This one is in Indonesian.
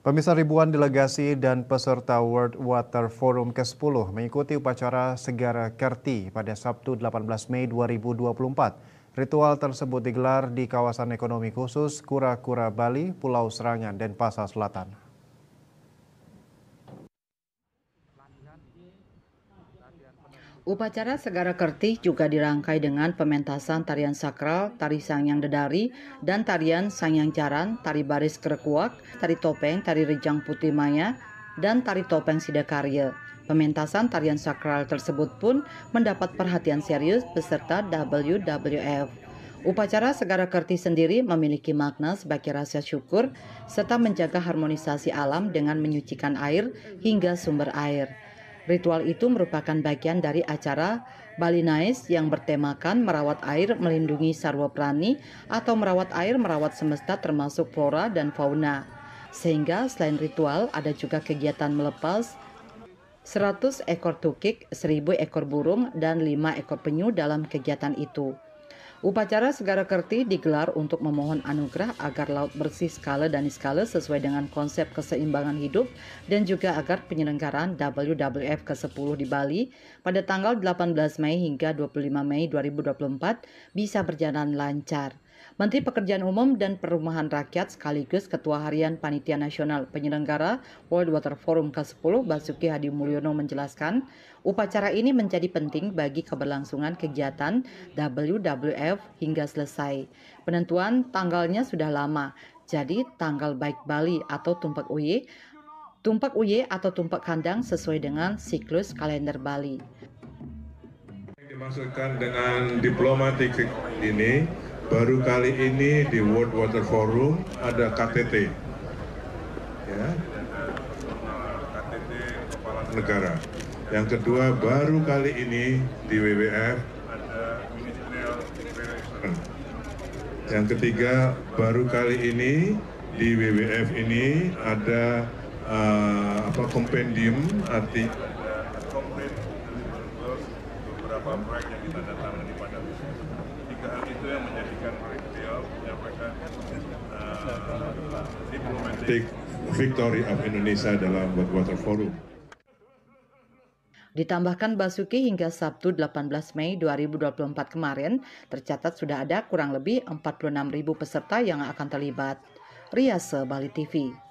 Pemirsa ribuan delegasi dan peserta World Water Forum ke-10 mengikuti upacara Segara Kerti pada Sabtu 18 Mei 2024. Ritual tersebut digelar di kawasan ekonomi khusus Kura-Kura Bali, Pulau Serangan, dan Pasar Selatan. Upacara Segara Kerti juga dirangkai dengan pementasan tarian sakral, tari sangyang dedari, dan tarian sangyang caran, tari baris kerekuak, tari topeng, tari rejang putih maya, dan tari topeng sidakarya. Pementasan tarian sakral tersebut pun mendapat perhatian serius beserta WWF. Upacara Segara Kerti sendiri memiliki makna sebagai rasa syukur serta menjaga harmonisasi alam dengan menyucikan air hingga sumber air. Ritual itu merupakan bagian dari acara Balinais yang bertemakan merawat air melindungi sarwa prani atau merawat air merawat semesta termasuk flora dan fauna. Sehingga selain ritual ada juga kegiatan melepas 100 ekor tukik, 1000 ekor burung, dan 5 ekor penyu dalam kegiatan itu. Upacara Segara Kerti digelar untuk memohon anugerah agar laut bersih skala dan skala sesuai dengan konsep keseimbangan hidup dan juga agar penyelenggaraan WWF ke-10 di Bali pada tanggal 18 Mei hingga 25 Mei 2024 bisa berjalan lancar. Menteri Pekerjaan Umum dan Perumahan Rakyat sekaligus Ketua Harian Panitia Nasional Penyelenggara World Water Forum ke-10 Basuki Hadi Mulyono menjelaskan, upacara ini menjadi penting bagi keberlangsungan kegiatan WWF hingga selesai. Penentuan tanggalnya sudah lama, jadi tanggal baik Bali atau Tumpak Uye Tumpak Uye atau Tumpak Kandang sesuai dengan siklus kalender Bali. Dimaksudkan dengan diplomatik ini Baru kali ini di World Water Forum ada KTT, ya, KTT Kepala Negara. Yang kedua baru kali ini di WWF Yang ketiga baru kali ini di WWF ini ada uh, apa kompendium arti beberapa proyek yang kita pada yang menjadikan beliau menyampaikan uh, victory of Indonesia dalam World Water Forum. Ditambahkan Basuki hingga Sabtu 18 Mei 2024 kemarin, tercatat sudah ada kurang lebih 46.000 peserta yang akan terlibat. Riase Bali TV